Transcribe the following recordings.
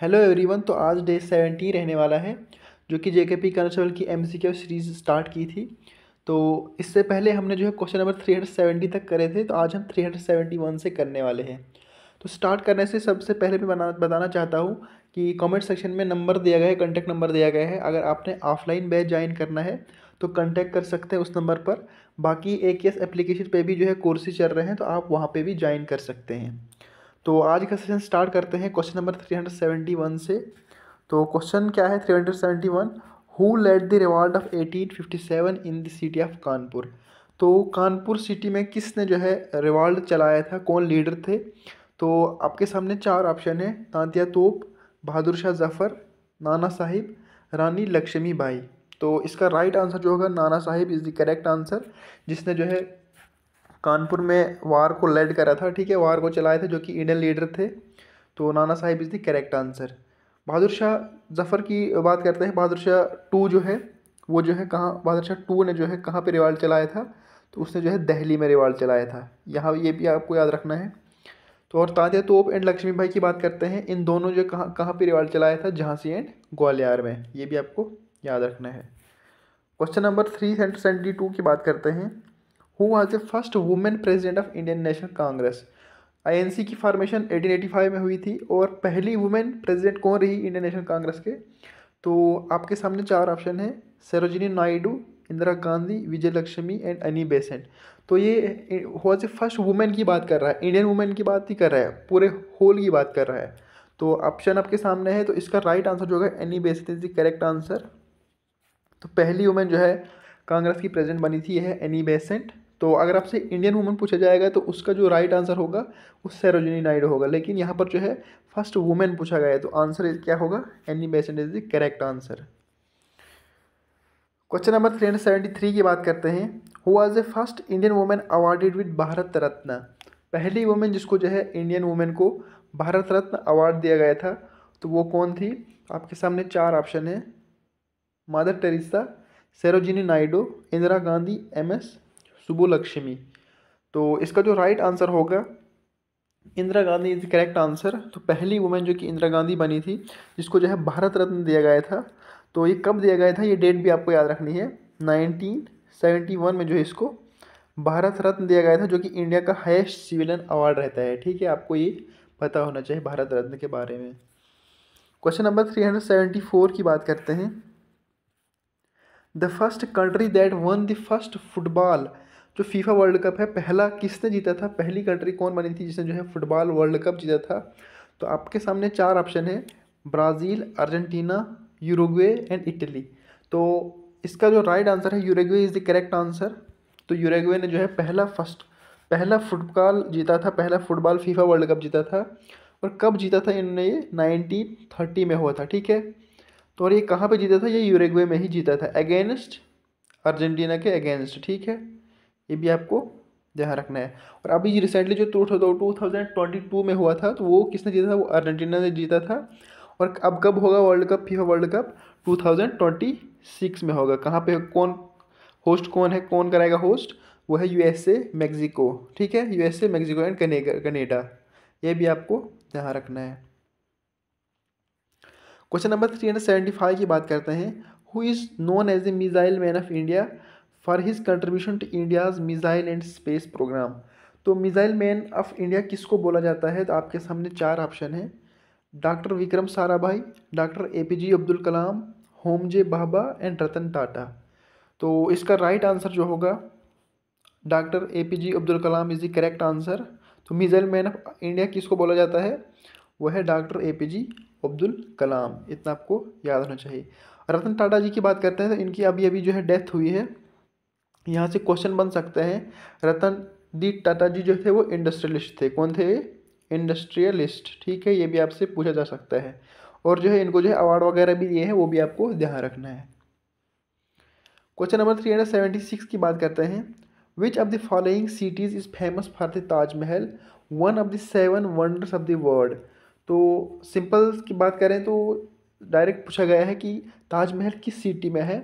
hello everyone तो आज day seventy रहने वाला है जो कि जेके पी कांस्टेबल की एम सी सीरीज़ स्टार्ट की थी तो इससे पहले हमने जो है question number three hundred seventy तक करे थे तो आज हम थ्री हंड्रेड सेवेंटी वन से करने वाले हैं तो स्टार्ट करने से सबसे पहले मैं बना बताना चाहता हूँ कि कमेंट सेक्शन में नंबर दिया गया है कॉन्टैक्ट नंबर दिया गया है अगर आपने ऑफलाइन बैच ज्वाइन करना है तो कॉन्टैक्ट कर सकते हैं उस नंबर पर बाकी ए के एस एप्लीकेशन पर भी जो है कोर्सेज चल रहे हैं तो आप वहाँ पर भी ज्वाइन कर सकते हैं तो आज का सेशन स्टार्ट करते हैं question number three hundred seventy one से तो क्वेश्चन क्या है three hundred seventy one who led the reward of eighteen fifty seven in the city of Kanpur तो कानपुर सिटी में किसने जो है रिवॉर्ड चलाया था कौन लीडर थे तो आपके सामने चार ऑप्शन है तांतिया तोप बहादुर शाह जफ़र नाना साहिब रानी लक्ष्मी बाई तो इसका राइट आंसर जो होगा Nana Sahib is the correct answer जिसने जो है कानपुर में वार को लेड करा था ठीक है वार को चलाए थे जो कि इंडियन लीडर थे तो Nana Sahib is the correct answer Bahadur Shah Zafar की बात करते हैं बहादुर शाह टू जो है वो जो है कहाँ बहादुर शाह टू ने जो है कहाँ पर रिवाल्ट चलाया था तो उसने जो है दहली में रिवाल्ट चलाया था यहाँ ये भी आपको याद रखना है तो और तात्या तोप एंड लक्ष्मी भाई की बात करते हैं इन दोनों जो कहाँ कहाँ पर रिवाल्ट चलाया था झांसी एंड ग्वालियर में ये भी आपको याद रखना है क्वेश्चन नंबर थ्री सेंटर सेंटी टू की बात करते हैं who was the first women president of Indian National Congress सी की फॉर्मेशन 1885 में हुई थी और पहली वुमेन प्रेजिडेंट कौन रही इंडियन नेशनल कांग्रेस के तो आपके सामने चार ऑप्शन हैं Sarojini Naidu Indira Gandhi Vijay Lakshmi and Annie Besant तो ये वॉज ए फर्स्ट वुमेन की बात कर रहा है इंडियन वुमेन की बात ही कर रहा है पूरे होल की बात कर रहा है तो ऑप्शन आपके सामने है तो इसका राइट आंसर तो जो है Annie Besant is the correct answer तो पहली वुमेन जो है कांग्रेस की प्रेजिडेंट बनी थी यह एनी बेसेंट तो अगर आपसे इंडियन वुमन पूछा जाएगा तो उसका जो राइट आंसर होगा वो सरोजिनी नायडू होगा लेकिन यहाँ पर जो है फर्स्ट वुमेन पूछा गया है तो आंसर क्या होगा Annie Besant is the correct answer question number three hundred seventy three की बात करते हैं who was a first Indian women awarded with Bharat Ratna पहली वुमेन जिसको जो है इंडियन वुमेन को भारत रत्न अवार्ड दिया गया था तो वो कौन थी आपके सामने चार ऑप्शन है mother Teresa Sarojini Naidu Indira Gandhi M S Subbulakshmi तो इसका जो राइट आंसर होगा Indira Gandhi is correct answer तो पहली वुमेन जो कि इंदिरा गांधी बनी थी जिसको जो है भारत रत्न दिया गया था तो ये कब दिया गया था ये डेट भी आपको याद रखनी है नाइनटीन सेवेंटी वन में जो है इसको भारत रत्न दिया गया था जो कि इंडिया का हाइस्ट सिविलियन अवार्ड रहता है ठीक है आपको ये पता होना चाहिए भारत रत्न के बारे में question number three hundred seventy four की बात करते हैं the first country that won the first football जो फीफा वर्ल्ड कप है पहला किसने जीता था पहली कंट्री कौन बनी थी जिसने जो है फुटबॉल वर्ल्ड कप जीता था तो आपके सामने चार ऑप्शन है Brazil Argentina Uruguay and Italy तो इसका जो राइट आंसर है Uruguay is the correct answer तो यूरेगवे ने जो है पहला फर्स्ट पहला फुटबॉल जीता था पहला फुटबॉल फीफा वर्ल्ड कप जीता था और कब जीता था इन्होंने ये नाइनटीन थर्टी में हुआ था ठीक है तो और ये कहाँ पे जीता था ये यूरेगवे में ही जीता था अगेंस्ट अर्जेंटीना के अगेंस्ट ठीक है ये भी आपको ध्यान रखना है और अभी रिसेंटली जो two two thousand twenty two में हुआ था तो वो किसने जीता था वो अर्जेंटीना ने जीता था और अब कब होगा World Cup FIFA World Cup two thousand twenty six में होगा कहाँ पे कौन होस्ट कौन है कौन कराएगा होस्ट वो है यूएसए मैक्सिको ठीक है यूएसए मैक्सिको एंड कनेडा ये भी आपको ध्यान रखना है question number three hundred seventy five की बात करते हैं who is known as a missile man of India for his contribution to India's missile and space program तो मिज़ाइल मैन ऑफ इंडिया किसको बोला जाता है तो आपके सामने चार ऑप्शन हैं doctor Vikram Sarabhai doctor A P J Abdul Kalam Homi J Bhabha and Ratan Tata तो इसका राइट आंसर जो होगा doctor A P J Abdul Kalam is the correct answer तो मिज़ाइल मैन ऑफ इंडिया किसको बोला जाता है वह है doctor A P J Abdul Kalam इतना आपको याद होना चाहिए रतन टाटा जी की बात करते हैं तो इनकी अभी अभी जो है डेथ हुई है यहाँ से क्वेश्चन बन सकता है रतन दी टाटा जी जो थे वो इंडस्ट्रियलिस्ट थे कौन थे इंडस्ट्रियलिस्ट ठीक है ये भी आपसे पूछा जा सकता है और जो है इनको जो है अवार्ड वगैरह भी दिए हैं वो भी आपको ध्यान रखना है question number three hundred seventy six की बात करते हैं which of the following cities is famous for the Taj Mahal one of the seven wonders of the world तो सिंपल की बात करें तो डायरेक्ट पूछा गया है कि ताजमहल किस सिटी में है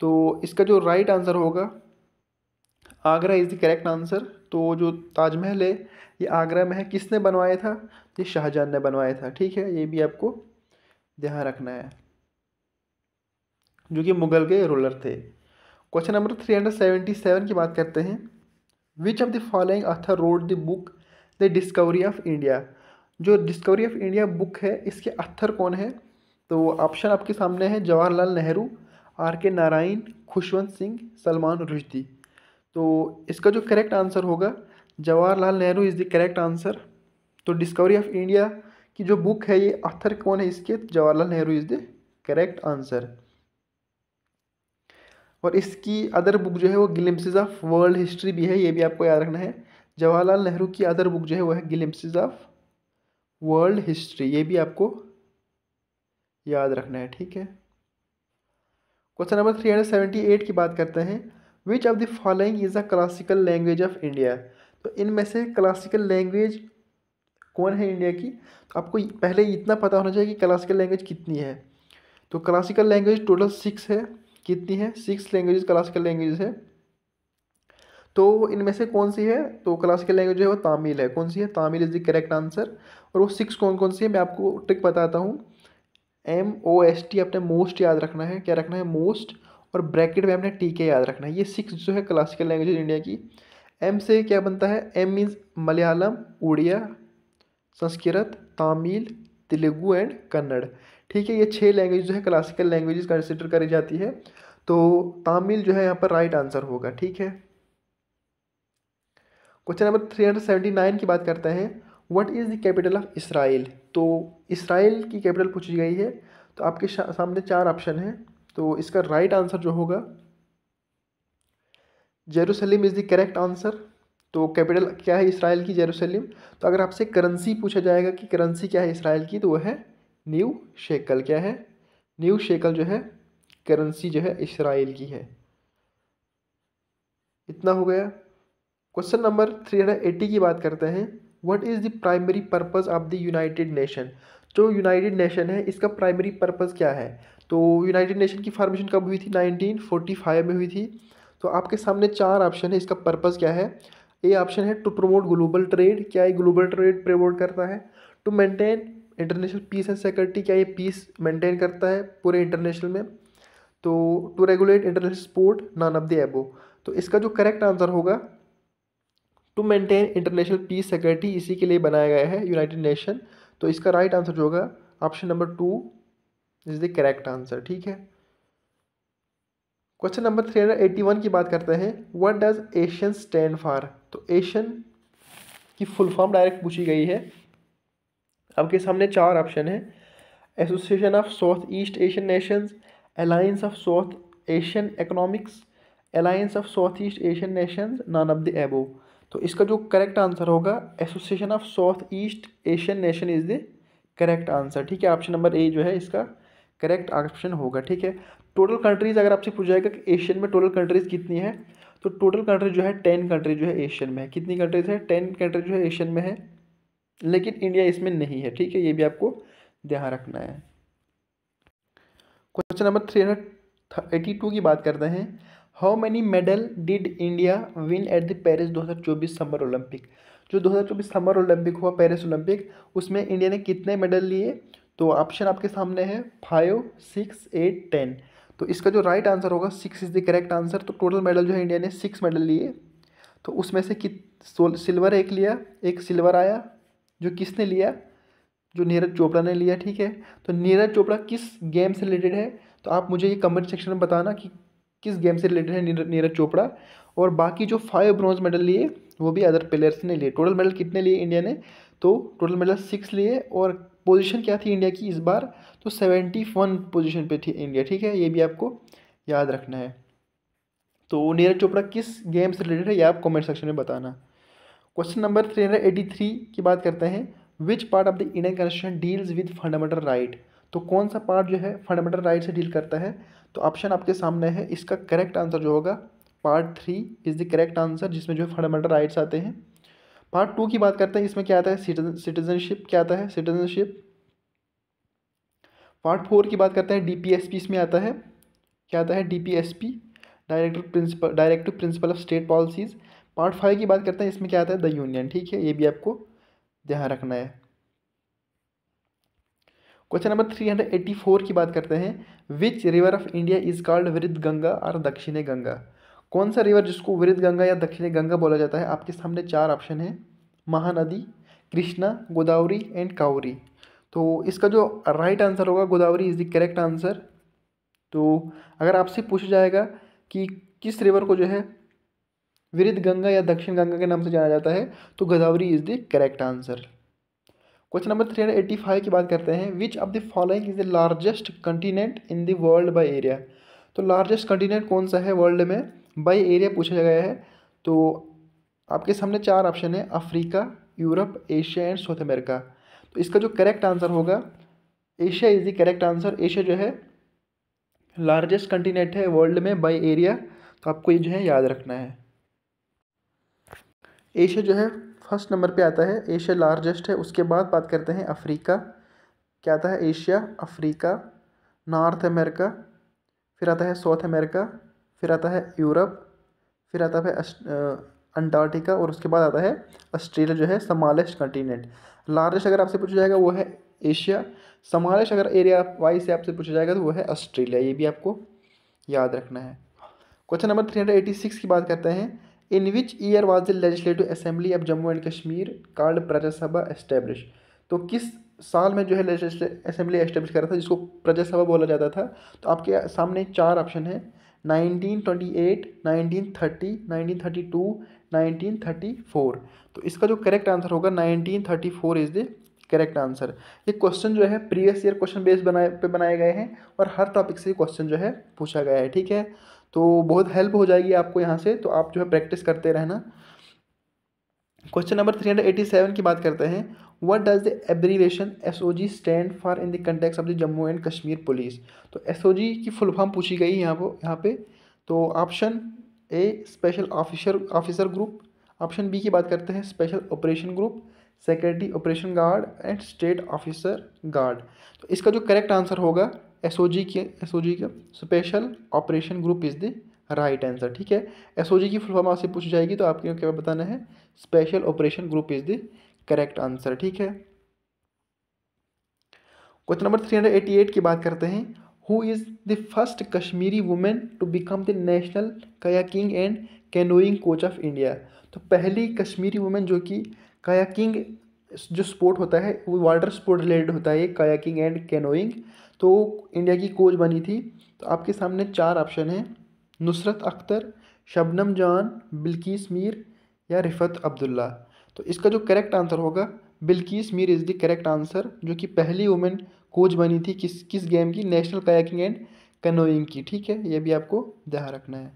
तो इसका जो राइट आंसर होगा Agra is the correct answer तो जो ताजमहल है ये आगरा में है किसने बनवाया था ये शाहजहां ने बनवाया था ठीक है ये भी आपको ध्यान रखना है जो कि मुगल के रूलर थे question number three hundred seventy seven की बात करते हैं which of the following author wrote the book the discovery of India जो डिस्कवरी ऑफ इंडिया बुक है इसके अथर कौन है तो ऑप्शन आपके सामने है जवाहरलाल नेहरू आर के नारायण खुशवंत सिंह सलमान रुश्दी तो इसका जो करेक्ट आंसर होगा Jawaharlal Nehru is the correct answer तो डिस्कवरी ऑफ इंडिया की जो बुक है ये आथर कौन है इसके Jawaharlal Nehru is the correct answer और इसकी अदर बुक जो है वो गिलिम्सिस ऑफ वर्ल्ड हिस्ट्री भी है ये भी आपको याद रखना है जवाहरलाल नेहरू की अदर बुक जो है वो है गिलिम्सिस ऑफ वर्ल्ड हिस्ट्री ये भी आपको याद रखना है ठीक है question number three hundred seventy eight की बात करते हैं which of the following is a classical language of India तो इनमें से क्लासिकल लैंग्वेज कौन है इंडिया की तो आपको पहले इतना पता होना चाहिए कि क्लासिकल लैंग्वेज कितनी है तो क्लासिकल लैंग्वेज टोटल सिक्स है कितनी है सिक्स लैंग्वेज क्लासिकल लैंग्वेज है तो इनमें से कौन सी है तो क्लासिकल लैंग्वेज है वो तमिल है कौन सी है Tamil is the correct answer और वो सिक्स कौन कौन सी है मैं आपको ट्रिक बताता हूँ एम ओ एस टी अपने मोस्ट याद रखना है क्या रखना है मोस्ट और ब्रैकेट में आपने टी के याद रखना है ये सिक्स जो है क्लासिकल लैंग्वेज इंडिया की एम से क्या बनता है M means Malayalam Odia Sanskrit Tamil Telugu and Kannada ठीक है ये छः लैंग्वेज जो है क्लासिकल लैंग्वेज कंसिडर करी जाती है तो तमिल जो है यहाँ पर राइट आंसर होगा ठीक है question number three hundred seventy nine की बात करते हैं what is the capital of Israel तो इसराइल की कैपिटल पूछी गई है तो आपके सामने चार ऑप्शन हैं तो इसका राइट आंसर जो होगा Jerusalem is the correct answer तो कैपिटल क्या है इसराइल की जेरूसलम तो अगर आपसे करेंसी पूछा जाएगा कि करेंसी क्या है इसराइल की तो वह है न्यू शेकल क्या है न्यू शेकल जो है करेंसी जो है इसराइल की है इतना हो गया question number three hundred eighty की बात करते हैं what is the primary purpose of the United Nation जो यूनाइटेड नेशन है इसका प्राइमरी पर्पज़ क्या है तो यूनाइटेड नेशन की फॉर्मेशन कब हुई थी 1945 में हुई थी तो आपके सामने चार ऑप्शन है इसका पर्पज़ क्या है ए ऑप्शन है टू प्रमोट ग्लोबल ट्रेड क्या ये ग्लोबल ट्रेड प्रमोट करता है to maintain international peace and security क्या ये पीस मेंटेन करता है पूरे इंटरनेशनल में तो to regulate international sport none of the above तो इसका जो करेक्ट आंसर होगा to maintain international peace security इसी के लिए बनाया गया है यूनाइटेड नेशन तो इसका राइट आंसर जो होगा option number two is the correct answer ठीक है question number three hundred eighty one की बात करते हैं what does ASEAN stand for तो एशियन की फुल फॉर्म डायरेक्ट पूछी गई है आपके सामने चार ऑप्शन है association of south east Asian nations alliance of south Asian economics alliance of south east Asian nations none of the above तो इसका जो करेक्ट आंसर होगा association of south east Asian nation is the correct answer ठीक है option number ए जो है इसका correct option होगा ठीक है टोटल कंट्रीज़ अगर आपसे पूछा जाएगा कि एशियन में टोटल कंट्रीज़ कितनी है तो टोटल कंट्री जो है टेन कंट्री जो है एशियन में है कितनी कंट्रीज है टेन कंट्री जो है एशियन में है लेकिन इंडिया इसमें नहीं है ठीक है ये भी आपको ध्यान रखना है question number three hundred eighty two की बात करते हैं how many medal did India win at the Paris 2024 summer Olympic जो 2024 समर ओलंपिक हुआ पेरिस ओलंपिक उसमें इंडिया ने कितने मेडल लिए तो ऑप्शन आपके सामने है फाइव सिक्स एट टेन तो इसका जो राइट आंसर होगा six is the correct answer तो टोटल मेडल जो है इंडिया ने सिक्स मेडल लिए तो उसमें से कित सिल्वर एक लिया एक सिल्वर आया जो किसने लिया जो नीरज चोपड़ा ने लिया ठीक है तो नीरज चोपड़ा किस गेम से रिलेटेड है तो आप मुझे ये कमेंट सेक्शन में बताना कि किस गेम से रिलेटेड है नीरज चोपड़ा और बाकी जो फाइव ब्रॉन्ज मेडल लिए वो भी अदर प्लेयर्स ने लिए टोटल मेडल कितने लिए इंडिया ने तो टोटल मेडल सिक्स लिए और पोजीशन क्या थी इंडिया की इस बार तो सेवेंटी वन पोजिशन पर थी इंडिया ठीक है ये भी आपको याद रखना है तो नीरज चोपड़ा किस गेम से रिलेटेड है ये आप कमेंट सेक्शन में बताना question number three hundred eighty three की बात करते हैं which part of the Indian constitution deals with fundamental right तो कौन सा पार्ट जो है फंडामेंटल राइट से डील करता है तो ऑप्शन आपके सामने है इसका करेक्ट आंसर जो होगा part three is the correct answer जिसमें जो है फंडामेंटल राइट्स आते हैं पार्ट टू की बात करते हैं इसमें क्या आता है सिटीजनशिप क्या आता है सिटीजनशिप पार्ट फोर की बात करते हैं डीपीएसपी इसमें आता है क्या आता है DPSP directive principle directive principle of state policies part five की बात करते हैं इसमें क्या आता है द यूनियन ठीक है ये भी आपको ध्यान रखना है question number three hundred eighty four की बात करते हैं which river of India is called Vriddha Ganga और दक्षिण गंगा कौन सा रिवर जिसको वृद्ध गंगा या दक्षिणी गंगा बोला जाता है आपके सामने चार ऑप्शन है महानदी कृष्णा गोदावरी एंड कावरी तो इसका जो राइट आंसर होगा Godavari is the correct answer तो अगर आपसे पूछा जाएगा कि किस रिवर को जो है वृद्ध गंगा या दक्षिण गंगा के नाम से जाना जाता है तो Godavari is the correct answer question number three hundred eighty five की बात करते हैं which of the following is the largest continent in the world by area तो लार्जेस्ट कंटिनेंट कौन सा है वर्ल्ड में बाई एरिया पूछा गया है तो आपके सामने चार ऑप्शन है Africa Europe Asia and South America तो इसका जो करेक्ट आंसर होगा Asia is the correct answer Asia जो है लार्जेस्ट कंटिनेंट है वर्ल्ड में बाई एरिया तो आपको ये जो है याद रखना है एशिया जो है फर्स्ट नंबर पे आता है एशिया लार्जेस्ट है उसके बाद बात करते हैं अफ्रीका क्या आता है एशिया अफ्रीका नॉर्थ अमेरिका फिर आता है साउथ अमेरिका फिर आता है यूरोप फिर आता है अंटार्कटिका और उसके बाद आता है ऑस्ट्रेलिया जो है समालेस्ट कंटिनेंट लार्जेस्ट अगर आपसे पूछा जाएगा वो है एशिया समालेस्ट अगर एरिया वाइज से आपसे पूछा जाएगा तो वो है ऑस्ट्रेलिया ये भी आपको याद रखना है question number three hundred eighty six की बात करते हैं in which year was the legislative assembly of Jammu and Kashmir called Praja Sabha establish तो किस साल में जो है लेजिस्लेटिव असेंबली एस्टेब्लिश करा था जिसको प्रजासभा बोला जाता था तो आपके सामने चार ऑप्शन है टू नाइनटीन 1932, फोर तो इसका जो करेक्ट आंसर होगा 1934 इज़ द करेक्ट आंसर ये क्वेश्चन जो है प्रीवियस ईयर क्वेश्चन बेस बनाए पे बनाए गए हैं और हर टॉपिक से क्वेश्चन जो है पूछा गया है ठीक है तो बहुत हेल्प हो जाएगी आपको यहाँ से तो आप जो है प्रैक्टिस करते रहना question number three hundred eighty seven की बात करते हैं what does the abbreviation S O G stand for in the context of the Jammu and Kashmir police तो एस ओ जी की फुल फॉर्म पूछी गई यहाँ पर यहाँ पे तो option A special officer officer group option B की बात करते हैं special operation group secretary operation guard and state officer guard तो इसका जो करेक्ट आंसर होगा एस ओ जी के एस ओ जी का special operation group is the right answer ठीक है एस ओ जी की फुल फॉर्म आपसे पूछी जाएगी तो आपके क्या बताना है special operation group is the correct answer ठीक है question number three hundred eighty eight की बात करते हैं who is the first Kashmiri women to become the national kayaking and canoeing coach of India तो पहली कश्मीरी वुमेन जो कि कायाकिंग जो स्पोर्ट होता है वो वाटर स्पोर्ट रिलेटेड होता है कायाकिंग एंड कैनोइंग तो इंडिया की कोच बनी थी तो आपके सामने चार ऑप्शन हैं नुसरत अख्तर शबनम जान बिल्किस मीर या रिफत अब्दुल्ला तो इसका जो करेक्ट आंसर होगा Bilquis Mir is the correct answer जो कि पहली वुमेन कोच बनी थी किस किस गेम की नेशनल कैकिंग एंड कनोइंग की ठीक है ये भी आपको ध्यान रखना है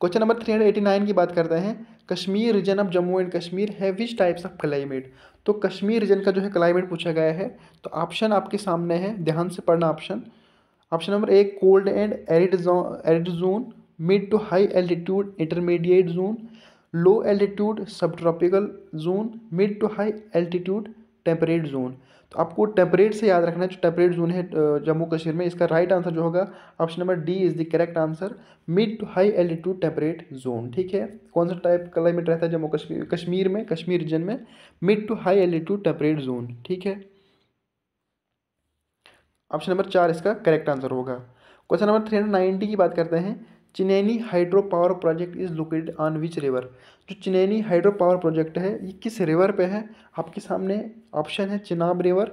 question number three hundred eighty nine की बात करते हैं Kashmir region of Jammu and Kashmir है विच टाइप्स ऑफ क्लाइमेट तो कश्मीर रीजन का जो है क्लाइमेट पूछा गया है तो ऑप्शन आपके सामने है ध्यान से पढ़ना ऑप्शन ऑप्शन नंबर एक cold and arid zone arid zone mid to high altitude intermediate zone low altitude sub tropical zone mid to high altitude temperate zone तो आपको टेम्परेट से याद रखना है जो टेम्परेट जोन है जम्मू कश्मीर में इसका राइट आंसर जो होगा option number D is the correct answer mid to high altitude temperate zone ठीक है कौन सा टाइप क्लाइमेट रहता है जम्मू कश्मीर कश्मीर में कश्मीर रीजन में mid to high altitude temperate zone ठीक है ऑप्शन नंबर चार इसका करेक्ट आंसर होगा question number three hundred ninety की बात करते हैं Chenani hydro power project is located on which river जो चिनैनी हाइड्रो पावर प्रोजेक्ट है ये किस रिवर पे है आपके सामने ऑप्शन है Chenab river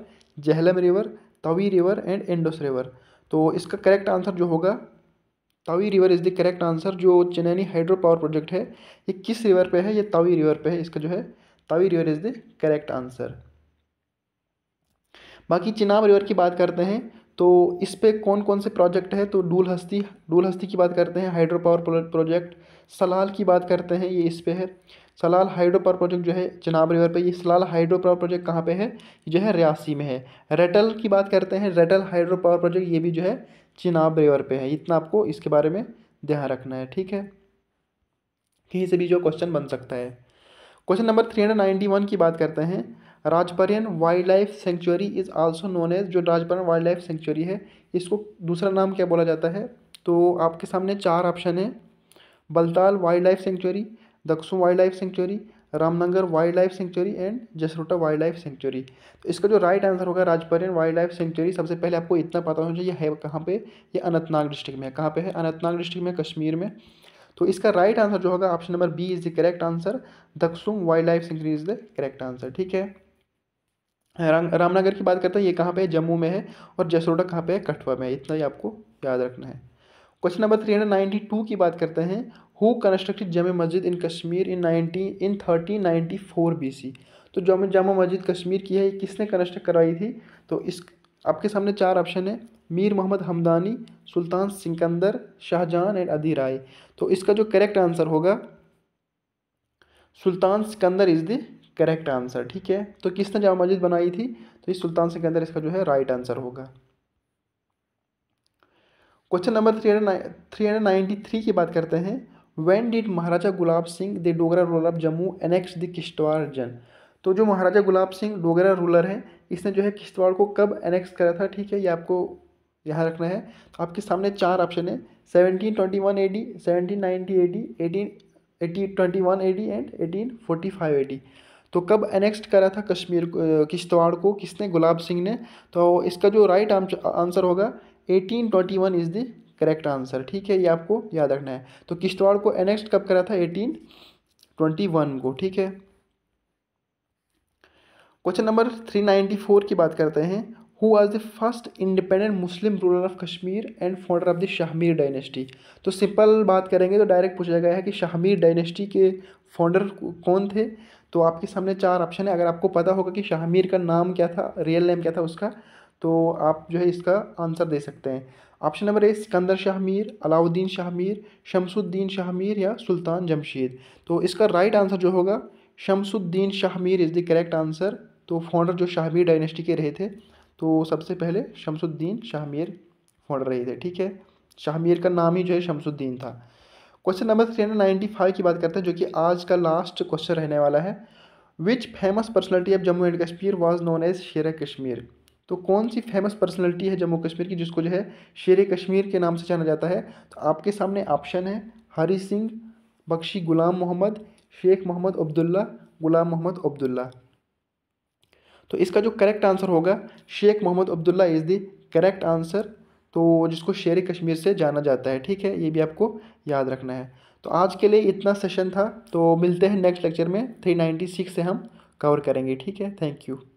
Jhelum river Tawi river and Indus river तो इसका करेक्ट आंसर जो होगा Tawi river is the correct answer जो चिनैनी हाइड्रो पावर प्रोजेक्ट है ये किस रिवर पे है ये तवी रिवर पे है इसका जो है Tawi river is the correct answer बाकी चिनाब रिवर की बात करते हैं तो इस पर कौन कौन से प्रोजेक्ट है तो डूल हस्ती डूल हस्ती की बात करते हैं हाइड्रो पावर प्रोजेक्ट सलाल की बात करते हैं ये इस पर है सलाल हाइड्रो पावर प्रोजेक्ट जो है चनाब रिवर पे ये सलाल हाइड्रो पावर प्रोजेक्ट कहाँ पे है जो है रियासी में है रेटल की बात करते हैं रेटल हाइड्रो पावर प्रोजेक्ट ये भी जो है चिनाब रिवर पे है इतना आपको इसके बारे में ध्यान रखना है ठीक है कहीं से भी जो क्वेश्चन बन सकता है question number three hundred ninety one की बात करते हैं Rajparian wildlife sanctuary is also known as जो राजपरियन वाइल्ड लाइफ सेंचुरी है इसको दूसरा नाम क्या बोला जाता है तो आपके सामने चार ऑप्शन है Baltal wildlife sanctuary Daksum wildlife sanctuary Ramnagar wildlife sanctuary and Jasrota wildlife sanctuary तो इसका जो राइट आंसर होगा राजपरियन वाइल्ड लाइफ सेंचुरी सबसे पहले आपको इतना पता होना चाहिए है कहाँ पे ये अनंतनाग डिस्ट्रिक्ट में है कहाँ पे है अनंतनाग डिस्ट्रिक्ट में कश्मीर में तो इसका राइट आंसर जो होगा option number B is the correct answer Daksum wildlife sanctuary is the correct answer ठीक है रामनगर की बात करते हैं ये कहाँ पे है जम्मू में है और जसरोटा कहाँ पे है कठुआ में है इतना ही आपको याद रखना है question number three hundred ninety two की बात करते हैं who constructed Jama Masjid in Kashmir in nineteen in thirty ninety four B C तो जाम जामा मस्जिद कश्मीर की है ये किसने कंस्ट्रक्ट कराई थी तो इस आपके सामने चार ऑप्शन है मीर मोहम्मद हमदानी सुल्तान सिकंदर शाहजहान एंड अदी राय तो इसका जो करेक्ट आंसर होगा Sultan Sikandar is the correct answer ठीक है तो किसने जामा मस्जिद बनाई थी तो इस सुल्तान सिकंदर इसका जो है राइट आंसर होगा question number three hundred three hundred ninety three की बात करते हैं when did Maharaja Gulab Singh the Dogra ruler of Jammu annex the Kishtwar जन तो जो महाराजा गुलाब सिंह डोगरा रूलर हैं इसने जो है किश्तवाड़ को कब एनेक्स करा था ठीक है ये आपको यहाँ रखना है तो आपके सामने चार ऑप्शन है seventeen twenty one A D seventeen ninety A D eighteen eighty twenty one A D and eighteen forty five A D तो कब एनेक्स्ट करा था कश्मीर किश्तवाड़ को किसने गुलाब सिंह ने तो इसका जो राइट आंसर होगा eighteen twenty one is the correct answer ठीक है ये आपको याद रखना है तो किश्तवाड़ को एनेक्स्ट कब करा था एटीन ट्वेंटी वन को ठीक है question number three ninety four की बात करते हैं who was the first independent Muslim ruler of Kashmir and founder of the Shahmir dynasty तो सिंपल बात करेंगे तो डायरेक्ट पूछा गया है कि शाहमीर डायनेस्टी के फाउंडर कौन थे तो आपके सामने चार ऑप्शन है अगर आपको पता होगा कि शाहमीर का नाम क्या था रियल नेम क्या था उसका तो आप जो है इसका आंसर दे सकते हैं option number A Sikandar Shahmir Alauddin Shahmir Shamsuddin Shahmir या सुल्तान जमशेद तो इसका राइट आंसर जो होगा Shamsuddin Shahmir is the correct answer तो फाउंडर जो शाहमीर डायनेस्टी के रहे थे तो सबसे पहले शमसुद्दीन शाहमीर फोड़ रहे थे ठीक है शाहमीर का नाम ही जो है शमसुद्दीन था question number three hundred ninety five की बात करते हैं जो कि आज का लास्ट क्वेश्चन रहने वाला है which famous personality of Jammu and Kashmir was known as Sher Kashmir तो कौन सी फेमस पर्सनलिटी है जम्मू कश्मीर की जिसको जो है शेर कश्मीर के नाम से जाना जाता है तो आपके सामने ऑप्शन है हरी सिंह बख्शी गुलाम मोहम्मद शेख मोहम्मद अब्दुल्ला गुलाम मोहम्मद अब्दुल्ला तो इसका जो करेक्ट आंसर होगा Sheikh Mohammad Abdullah is the correct answer तो जिसको शेर कश्मीर से जाना जाता है ठीक है ये भी आपको याद रखना है तो आज के लिए इतना सेशन था तो मिलते हैं नेक्स्ट लेक्चर में थ्री सिक्स से हम कवर करेंगे ठीक है थैंक यू